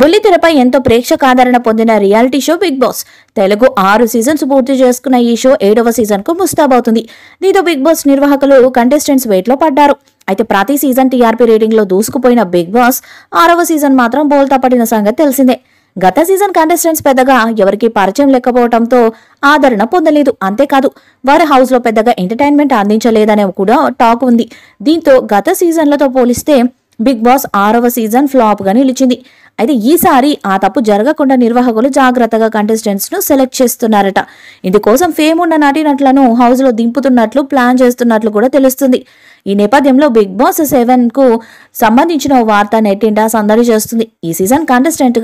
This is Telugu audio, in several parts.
బుల్లితెరపై ఎంతో ప్రేక్షక ఆదరణ పొందిన reality show Bigg Boss Telugu ఆరు సీజన్స్ పూర్తి చేసుకున్న ఈ షో ఏడవ సీజన్ కు ముస్తాబవుతుంది దీంతో బిగ్ బాస్ నిర్వాహకులు కంటెస్టెంట్స్ వెయిట్లో పడ్డారు అయితే ప్రతి సీజన్ టీఆర్పీ రేటింగ్లో దూసుకుపోయిన బిగ్ బాస్ ఆరవ సీజన్ మాత్రం బోల్తా పడిన సంగతి తెలిసిందే గత సీజన్ కంటెస్టెంట్స్ పెద్దగా ఎవరికీ పరిచయం లేకపోవడంతో ఆదరణ పొందలేదు అంతేకాదు వారి హౌస్లో పెద్దగా ఎంటర్టైన్మెంట్ అందించలేదనే కూడా టాక్ ఉంది దీంతో గత సీజన్లతో పోలిస్తే బిగ్ బాస్ ఆరవ సీజన్ ఫ్లాప్గా నిలిచింది అయితే ఈసారి ఆ తప్పు జరగకుండా నిర్వాహకులు జాగ్రత్తగా కంటెస్టెంట్స్ను సెలెక్ట్ చేస్తున్నారట ఇందుకోసం ఫేమ్ ఉన్న నటీనట్లను హౌస్లో దింపుతున్నట్లు ప్లాన్ చేస్తున్నట్లు కూడా తెలుస్తుంది ఈ నేపథ్యంలో బిగ్ బాస్ సెవెన్కు సంబంధించిన వార్త నెట్టింటా సందడి చేస్తుంది ఈ సీజన్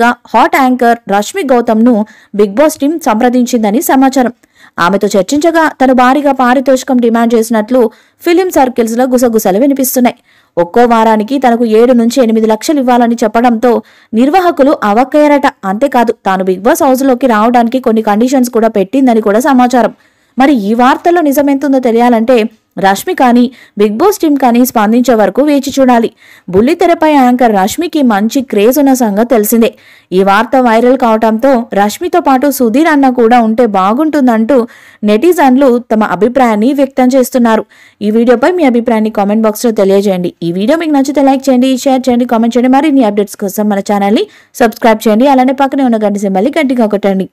గా హాట్ యాంకర్ రష్మి గౌతమ్ను బిగ్ బాస్ టీం సంప్రదించిందని సమాచారం ఆమెతో చర్చించగా తను భారీగా పారితోషికం డిమాండ్ చేసినట్లు ఫిలిం సర్కిల్స్లో గుసగుసలు వినిపిస్తున్నాయి ఒక్కో వారానికి తనకు ఏడు నుంచి ఎనిమిది లక్షలు ఇవ్వాలని చెప్పడంతో నిర్వాహకులు అవక్కయ్యారట అంతేకాదు తాను బిగ్ బాస్ హౌస్లోకి రావడానికి కొన్ని కండిషన్స్ కూడా పెట్టిందని కూడా సమాచారం మరి ఈ వార్తల్లో నిజమెంతుందో తెలియాలంటే రష్మి కానీ బిగ్ బాస్ టీం కానీ స్పందించే వరకు వేచి చూడాలి బుల్లితెరపై యాంకర్ రష్మికి మంచి క్రేజ్ ఉన్న సంగతి తెలిసిందే ఈ వార్త వైరల్ కావటంతో రష్మితో పాటు సుధీర్ అన్న కూడా ఉంటే బాగుంటుందంటూ నెటిజన్లు తమ అభిప్రాయాన్ని వ్యక్తం చేస్తున్నారు ఈ వీడియోపై మీ అభిప్రాయాన్ని కామెంట్ బాక్స్లో తెలియజేయండి ఈ వీడియో మీకు నచ్చితే లైక్ చేయండి షేర్ చేయండి కామెంట్ చేయండి మరిన్ని అప్డేట్స్ కోసం మన ఛానల్ని సబ్స్క్రైబ్ చేయండి అలానే పక్కనే ఉన్న గంట సింబల్ని గట్టిగా కొట్టండి